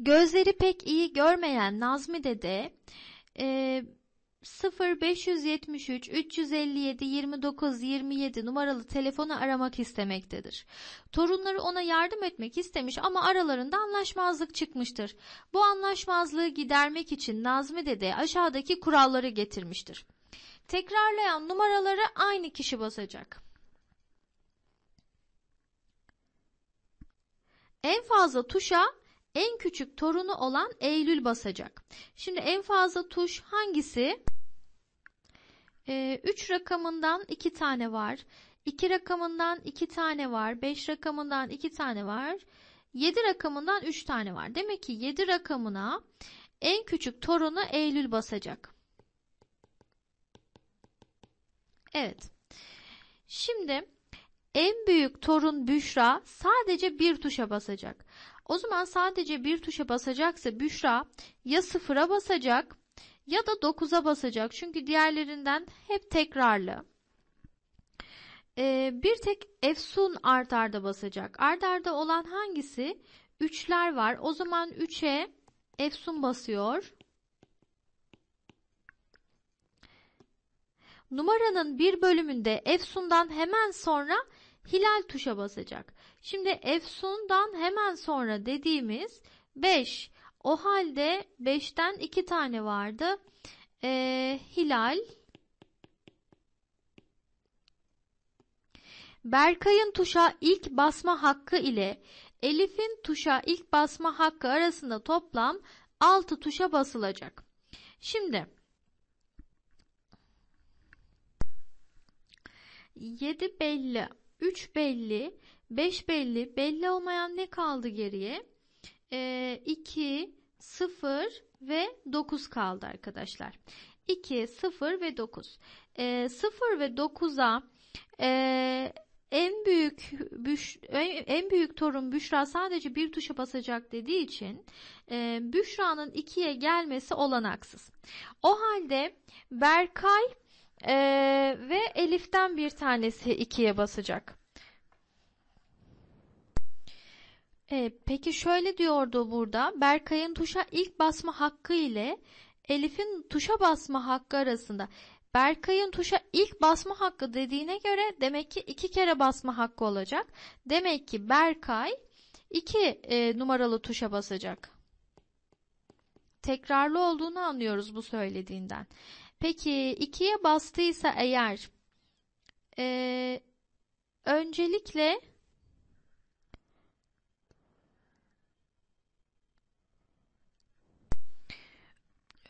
Gözleri pek iyi görmeyen Nazmi Dede e, 0573 357 29 27 numaralı telefonu aramak istemektedir. Torunları ona yardım etmek istemiş ama aralarında anlaşmazlık çıkmıştır. Bu anlaşmazlığı gidermek için Nazmi Dede aşağıdaki kuralları getirmiştir. Tekrarlayan numaraları aynı kişi basacak. En fazla tuşa en küçük torunu olan Eylül basacak. Şimdi en fazla tuş hangisi? 3 ee, rakamından 2 tane var. 2 rakamından 2 tane var. 5 rakamından 2 tane var. 7 rakamından 3 tane var. Demek ki 7 rakamına en küçük torunu Eylül basacak. Evet. Şimdi en büyük torun Büşra sadece bir tuşa basacak. O zaman sadece bir tuşa basacaksa Büşra ya sıfıra basacak ya da 9'a basacak. Çünkü diğerlerinden hep tekrarlı. Ee, bir tek Efsun art arda basacak. Art arda olan hangisi? üçler var. O zaman 3'e Efsun basıyor. Numaranın bir bölümünde Efsun'dan hemen sonra hilal tuşa basacak. Şimdi efsundan hemen sonra dediğimiz 5. O halde 5'ten 2 tane vardı. Ee, hilal Berkay'ın tuşa ilk basma hakkı ile Elif'in tuşa ilk basma hakkı arasında toplam 6 tuşa basılacak. Şimdi 7 belli. 3 belli, 5 belli, belli olmayan ne kaldı geriye? E, 2, 0 ve 9 kaldı arkadaşlar. 2, 0 ve 9. Ee, e, 0 ve 9'a en büyük en büyük torun Büşra sadece bir tuşa basacak dediği için e, Büşra'nın 2'ye gelmesi olanaksız. O halde Berkay ee, ve Elif'ten bir tanesi 2'ye basacak. Ee, peki şöyle diyordu burada. Berkay'ın tuşa ilk basma hakkı ile Elif'in tuşa basma hakkı arasında. Berkay'ın tuşa ilk basma hakkı dediğine göre demek ki iki kere basma hakkı olacak. Demek ki Berkay iki e, numaralı tuşa basacak. Tekrarlı olduğunu anlıyoruz bu söylediğinden. Peki 2'ye bastıysa eğer e, öncelikle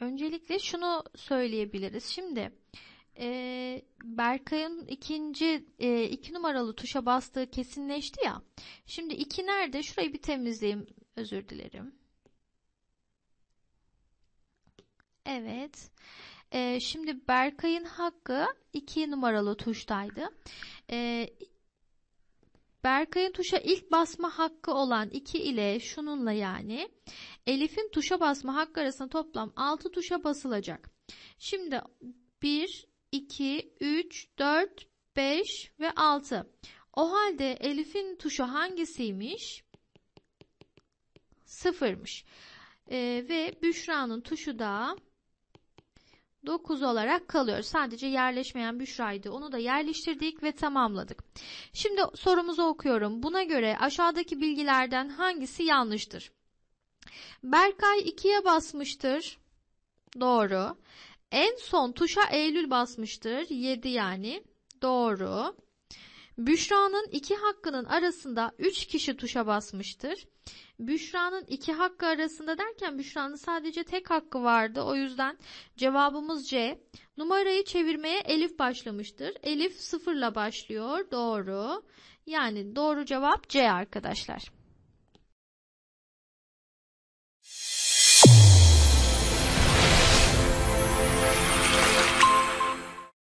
öncelikle şunu söyleyebiliriz. Şimdi e, Berkay'ın ikinci e, iki numaralı tuşa bastığı kesinleşti ya. Şimdi iki nerede? Şurayı bir temizleyeyim. Özür dilerim. Evet. E, şimdi Berkay'ın hakkı 2 numaralı tuştaydı. E, Berkay'ın tuşa ilk basma hakkı olan 2 ile şununla yani Elif'in tuşa basma hakkı arasında toplam 6 tuşa basılacak. Şimdi 1, 2, 3, 4, 5 ve 6. O halde Elif'in tuşu hangisiymiş? 0'mış. Ee, ve Büşra'nın tuşu da 9 olarak kalıyor. Sadece yerleşmeyen Büşra'ydı. Onu da yerleştirdik ve tamamladık. Şimdi sorumuzu okuyorum. Buna göre aşağıdaki bilgilerden hangisi yanlıştır? Berkay 2'ye basmıştır. Doğru. En son tuşa Eylül basmıştır. 7 yani. Doğru. Büşra'nın iki hakkının arasında üç kişi tuşa basmıştır. Büşra'nın iki hakkı arasında derken Büşra'nın sadece tek hakkı vardı. O yüzden cevabımız C. Numarayı çevirmeye Elif başlamıştır. Elif sıfırla başlıyor. Doğru. Yani doğru cevap C arkadaşlar.